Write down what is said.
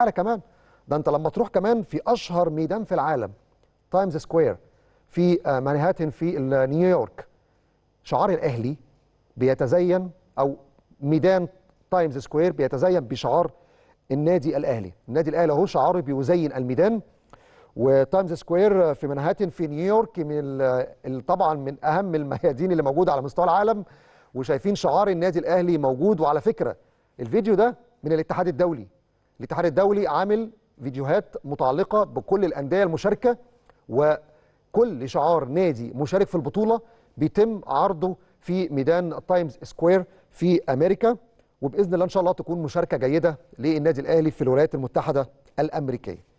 على كمان ده انت لما تروح كمان في اشهر ميدان في العالم تايمز سكوير في آه، مانهاتن في آه، نيويورك شعار الاهلي بيتزين او ميدان تايمز سكوير بيتزين بشعار النادي الاهلي النادي الاهلي اهو شعاره بيزين الميدان وتايمز سكوير في منهاتن في نيويورك من آه، طبعا من اهم الميادين اللي موجوده على مستوى العالم وشايفين شعار النادي الاهلي موجود وعلى فكره الفيديو ده من الاتحاد الدولي الاتحاد الدولي عامل فيديوهات متعلقه بكل الانديه المشاركه وكل شعار نادي مشارك في البطوله بيتم عرضه في ميدان تايمز سكوير في امريكا وباذن الله ان شاء الله تكون مشاركه جيده للنادي الاهلي في الولايات المتحده الامريكيه